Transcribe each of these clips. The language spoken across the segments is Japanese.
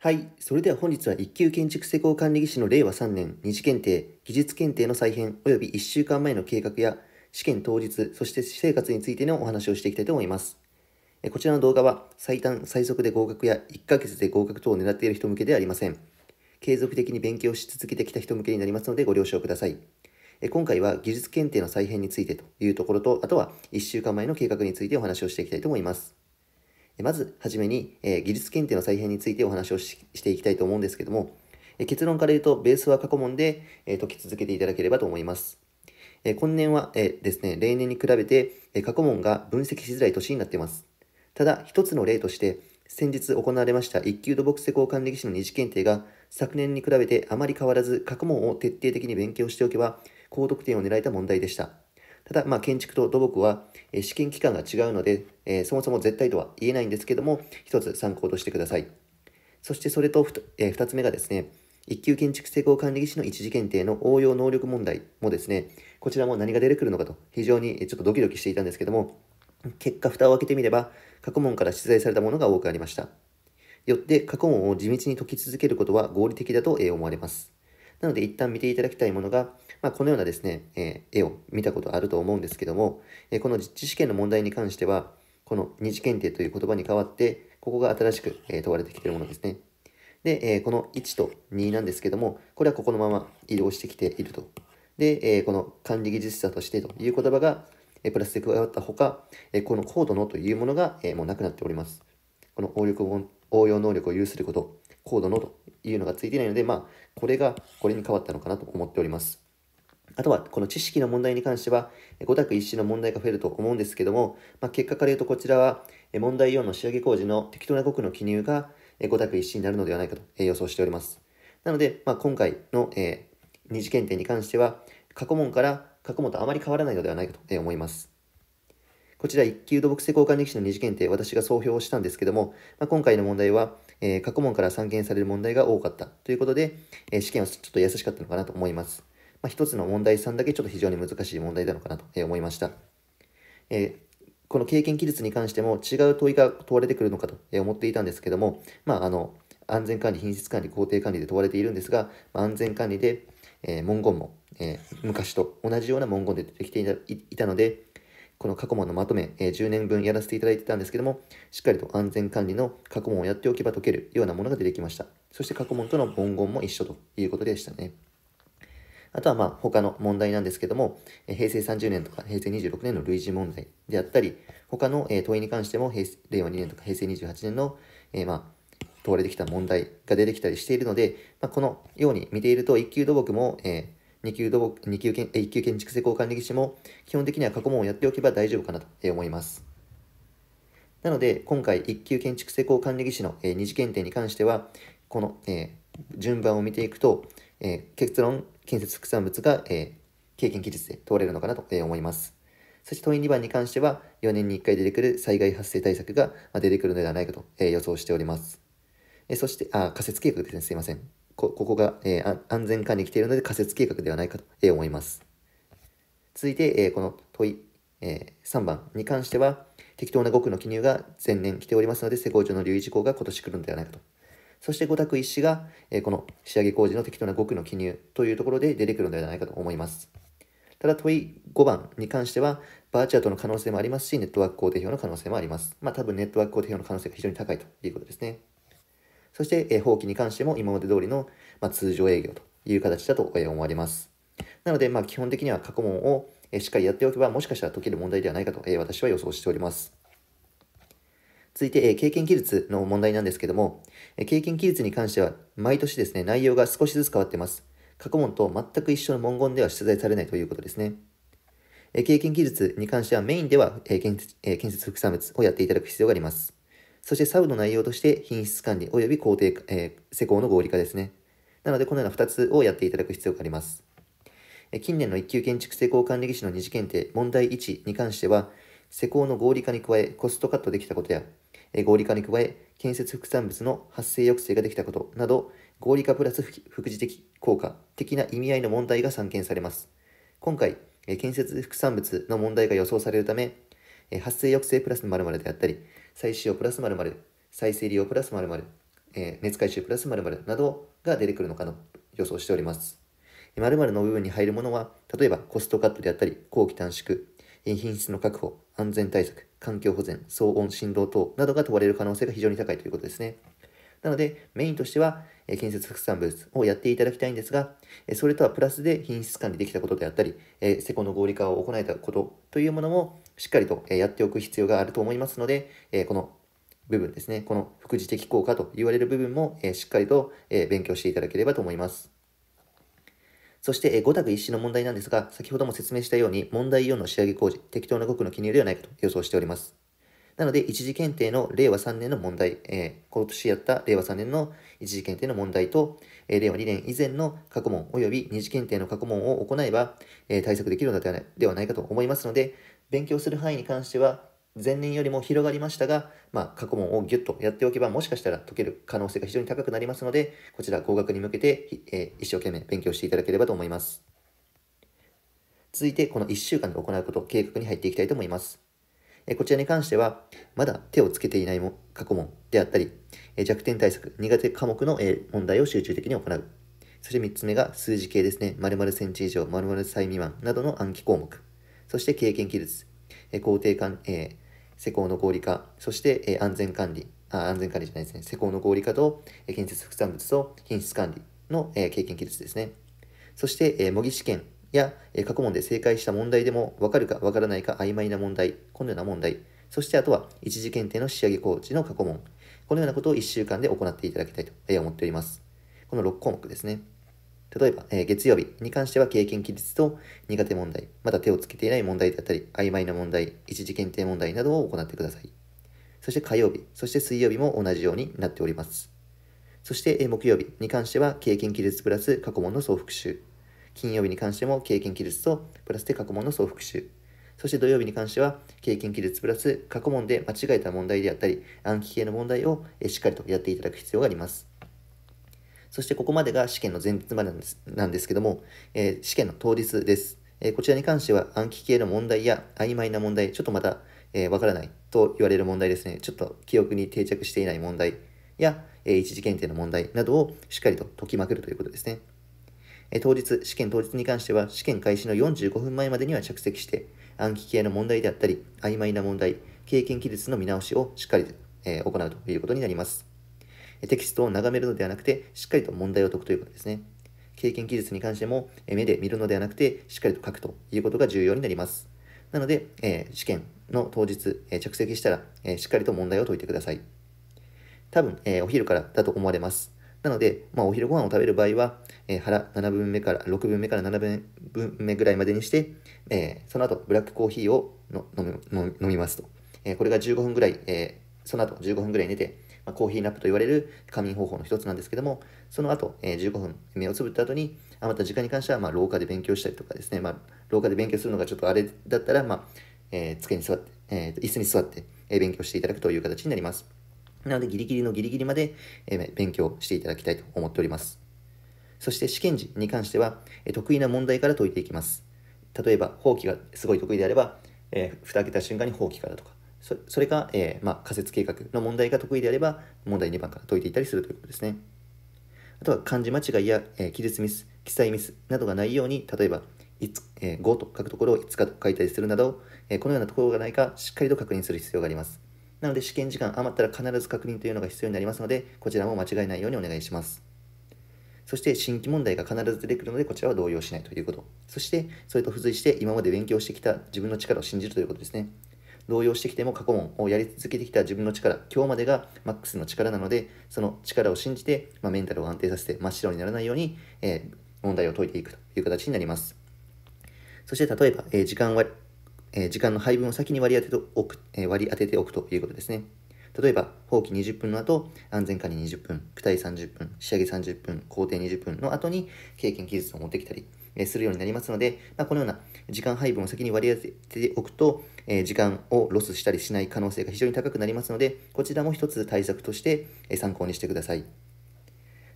はい。それでは本日は一級建築施工管理技師の令和3年二次検定、技術検定の再編及び1週間前の計画や試験当日、そして私生活についてのお話をしていきたいと思います。こちらの動画は最短最速で合格や1ヶ月で合格等を狙っている人向けではありません。継続的に勉強し続けてきた人向けになりますのでご了承ください。今回は技術検定の再編についてというところと、あとは1週間前の計画についてお話をしていきたいと思います。まず、はじめに、え技術検定の再編についてお話をしていきたいと思うんですけども、え結論から言うと、ベースは過去問で、え解き続けていただければと思います。え今年は、えですね、例年に比べて、え過去問が分析しづらい年になっています。ただ、一つの例として、先日行われました1級土木施工管理技師の二次検定が昨年に比べてあまり変わらず過去問を徹底的に勉強しておけば高得点を狙えた問題でした。ただ、まあ、建築と土木は、え試験期間が違うので、えそもそも絶対とは言えないんですけども、一つ参考としてください。そしてそれと 2,、え2つ目がですね、一級建築施工管理技師の一次検定の応用能力問題もですね、こちらも何が出てくるのかと非常にちょっとドキドキしていたんですけども、結果蓋を開けてみれば、過去問から出題されたものが多くありました。よって過去問を地道に解き続けることは合理的だと思われます。なので一旦見ていただきたいものが、まあ、このようなですね、えー、絵を見たことあると思うんですけども、えこの実地試験の問題に関しては、この二次検定という言葉に代わって、ここが新しく、え問われてきているものですね。で、えこの1と2なんですけども、これはここのまま移動してきていると。で、えこの管理技術者としてという言葉が、えプラスで加わったほか、えこの高度のというものが、えもうなくなっております。この応力応用能力を有すること、高度のというのがついていないので、まあ、これがこれに変わったのかなと思っております。あとは、この知識の問題に関しては、5択1種の問題が増えると思うんですけども、まあ、結果から言うとこちらは、問題4の仕上げ工事の適当な語句の記入が5択1種になるのではないかと予想しております。なので、まあ、今回の、えー、二次検定に関しては、過去問から過去問とあまり変わらないのではないかと思います。こちら1級土木施工管理士の二次検定、私が総評をしたんですけども、まあ、今回の問題は、えー、過去問から散見される問題が多かったということで、えー、試験はちょっと優しかったのかなと思います。まあ、一つの問題さんだけちょっと非常に難しい問題なのかなと思いました。えー、この経験記述に関しても違う問いが問われてくるのかと思っていたんですけども、まあ、あの安全管理、品質管理、工程管理で問われているんですが、まあ、安全管理で、えー、文言も、えー、昔と同じような文言で出てきていたので、この過去問のまとめ、えー、10年分やらせていただいてたんですけども、しっかりと安全管理の過去問をやっておけば解けるようなものが出てきました。そして過去問との文言も一緒ということでしたね。あとはまあ他の問題なんですけども、平成30年とか平成26年の類似問題であったり、他の問いに関しても平令和2年とか平成28年の、えー、まあ問われてきた問題が出てきたりしているので、まあ、このように見ていると1級土木も、えー、2級土木、2級建、1級建築施工管理技師も基本的には過去問をやっておけば大丈夫かなと思います。なので、今回1級建築施工管理技師の、えー、二次検定に関しては、この、えー、順番を見ていくと、えー、結論、建設副産物が、えー、経験技術で通れるのかなと、え思います。そして、問い2番に関しては、4年に1回出てくる災害発生対策が、ま出てくるのではないかと、え予想しております。えそして、あ、仮説計画ですね、すいません。ここが、え安全管理来ているので仮説計画ではないかと、え思います。続いて、えこの問い、え3番に関しては、適当な語句の記入が前年来ておりますので、施工上の留意事項が今年来るのではないかとそして五択一子が、えこの仕上げ工事の適当な語句の記入というところで出てくるのではないかと思います。ただ問い5番に関しては、バーチャートの可能性もありますし、ネットワーク工程表の可能性もあります。まあ多分ネットワーク工程表の可能性が非常に高いということですね。そして、え放棄に関しても今まで通りの、まあ、通常営業という形だと、思われます。なので、まあ基本的には過去問を、えしっかりやっておけば、もしかしたら解ける問題ではないかと、え私は予想しております。続いて、え経験記述の問題なんですけども、え経験記述に関しては、毎年ですね、内容が少しずつ変わってます。過去問と全く一緒の文言では出題されないということですね。え経験記述に関しては、メインでは、え建設え建設副産物をやっていただく必要があります。そして、サブの内容として、品質管理及び工程、え施工の合理化ですね。なので、このような2つをやっていただく必要があります。近年の一級建築施工管理技師の二次検定問題1に関しては、施工の合理化に加えコストカットできたことや、合理化に加え建設副産物の発生抑制ができたことなど、合理化プラス副次的効果的な意味合いの問題が散見されます。今回、建設副産物の問題が予想されるため、発生抑制プラス〇〇であったり、再使用プラス〇〇、再生利用プラス〇〇、え熱回収プラス〇〇などが出てくるのかの予想しております。〇〇の部分に入るものは、例えばコストカットであったり、工期短縮、品質の確保、安全対策、環境保全、騒音、振動等などが問われる可能性が非常に高いということですね。なので、メインとしては、建設副産物をやっていただきたいんですが、それとはプラスで品質管理できたことであったり、施工の合理化を行えたことというものも、しっかりとやっておく必要があると思いますので、この部分ですね、この副次的効果と言われる部分も、しっかりと勉強していただければと思います。そして、5択一致の問題なんですが、先ほども説明したように、問題4の仕上げ工事、適当な国の記入ではないかと予想しております。なので、一次検定の令和3年の問題、えー、今年やった令和3年の一次検定の問題と、えー、令和2年以前の過去問及び二次検定の過去問を行えば、えー、対策できるのではないかと思いますので、勉強する範囲に関しては、前年よりも広がりましたが、まあ、過去問をギュッとやっておけば、もしかしたら解ける可能性が非常に高くなりますので、こちら合格に向けて、えー、一生懸命勉強していただければと思います。続いて、この1週間で行うこと、計画に入っていきたいと思います。えー、こちらに関しては、まだ手をつけていないも過去問であったり、えー、弱点対策、苦手科目の、え問題を集中的に行う。そして3つ目が数字系ですね。〇〇センチ以上、〇〇歳未満などの暗記項目。そして経験記述、え肯定感、えー施工の合理化、そして、え安全管理、あ安全管理じゃないですね、施工の合理化と、え建設副産物と品質管理の、え経験技術ですね。そして、え模擬試験や、え過去問で正解した問題でも分かるか分からないか曖昧な問題、このような問題、そしてあとは一次検定の仕上げ工事の過去問、このようなことを1週間で行っていただきたいと思っております。この6項目ですね。例えば、えー、月曜日に関しては経験記述と苦手問題、まだ手をつけていない問題であったり、曖昧な問題、一時検定問題などを行ってください。そして火曜日、そして水曜日も同じようになっております。そして、えー、木曜日に関しては経験記述プラス過去問の総復習。金曜日に関しても経験記述とプラスで過去問の総復習。そして土曜日に関しては経験記述プラス過去問で間違えた問題であったり暗記系の問題をしっかりとやっていただく必要があります。そしてここまでが試験の前日までなんですなんですけども、えー、試験の当日です。えー、こちらに関しては暗記系の問題や曖昧な問題、ちょっとまた、えわからないと言われる問題ですね。ちょっと記憶に定着していない問題や、え一次検定の問題などをしっかりと解きまくるということですね。え当日、試験当日に関しては、試験開始の45分前までには着席して、暗記系の問題であったり、曖昧な問題、経験記述の見直しをしっかり、え行うということになります。テキストを眺めるのではなくて、しっかりと問題を解くということですね。経験技術に関しても、目で見るのではなくて、しっかりと書くということが重要になります。なので、え試験の当日、え着席したら、えしっかりと問題を解いてください。多分、えお昼からだと思われます。なので、まあ、お昼ご飯を食べる場合は、えー、腹7分目から、6分目から7分目ぐらいまでにして、えー、その後、ブラックコーヒーを飲みますと。えー、これが15分ぐらい、えその後15分ぐらい寝て、まあ、コーヒーナップと言われる仮眠方法の一つなんですけども、その後、えー、15分目をつぶった後に、あまた時間に関しては、まあ、廊下で勉強したりとかですね、まあ、廊下で勉強するのがちょっとあれだったら、まあ、えー、机に座って、えー、椅子に座って、え勉強していただくという形になります。なので、ギリギリのギリギリまで、え勉強していただきたいと思っております。そして試験時に関しては、え得意な問題から解いていきます。例えば、放棄がすごい得意であれば、えー、蓋開けた瞬間に放棄からとか、そそれが、えー、まあ、仮説計画の問題が得意であれば問題2番から解いていたりするということですねあとは漢字間違いや、えー、記述ミス記載ミスなどがないように例えばいつ、えー、5と書くところを5日かと書いたりするなど、えー、このようなところがないかしっかりと確認する必要がありますなので試験時間余ったら必ず確認というのが必要になりますのでこちらも間違えないようにお願いしますそして新規問題が必ず出てくるのでこちらは動揺しないということそしてそれと付随して今まで勉強してきた自分の力を信じるということですね動揺してきても過去問をやり続けてきた自分の力、今日までがマックスの力なので、その力を信じて、まあ、メンタルを安定させて真っ白にならないように、えー、問題を解いていくという形になります。そして例えば、えー、時間割、えー、時間の配分を先に割り当てておく、え割り当てておくということですね。例えば、放棄20分の後、安全管理20分、躯体30分、仕上げ30分、工程20分の後に経験技術を持ってきたり、えするようになりますので、まあ、このような時間配分を先に割り当てておくと、え時間をロスしたりしない可能性が非常に高くなりますので、こちらも一つ対策として、え参考にしてください。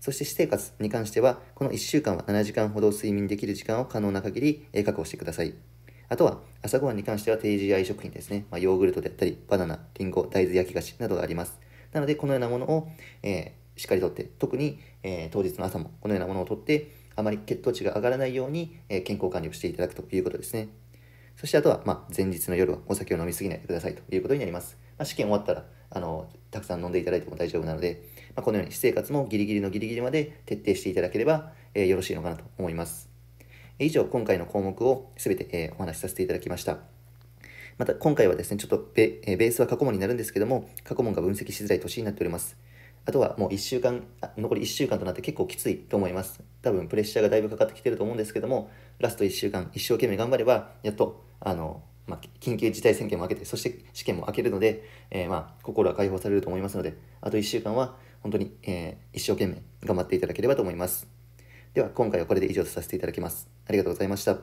そして私生活に関しては、この1週間は7時間ほど睡眠できる時間を可能な限り、え確保してください。あとは朝ごはんに関しては低 GI 食品ですね。まあ、ヨーグルトであったり、バナナ、リンゴ、大豆焼き菓子などがあります。なので、このようなものを、えー、しっかりとって、特に、えー、当日の朝もこのようなものをとって、あまり血糖値が上がらないように、え健康管理をしていただくということですね。そしてあとは、まあ、前日の夜はお酒を飲みすぎないでくださいということになります。まあ、試験終わったらあのたくさん飲んでいただいても大丈夫なので、まあ、このように私生活もギリギリのギリギリまで徹底していただければ、えー、よろしいのかなと思います。以上、今回の項目を全て、えー、お話しさせていただきました。また今回はですね、ちょっとベ,、えベースは過去問になるんですけども、過去問が分析しづらい年になっております。あとはもう1週間、残り1週間となって結構きついと思います。多分プレッシャーがだいぶかかってきてると思うんですけども、ラスト1週間一生懸命頑張れば、やっと、あの、まあ、緊急事態宣言も明けて、そして試験も明けるので、えー、まあ、心は解放されると思いますので、あと1週間は本当に、えー、一生懸命頑張っていただければと思います。では、今回はこれで以上とさせていただきます。ありがとうございました。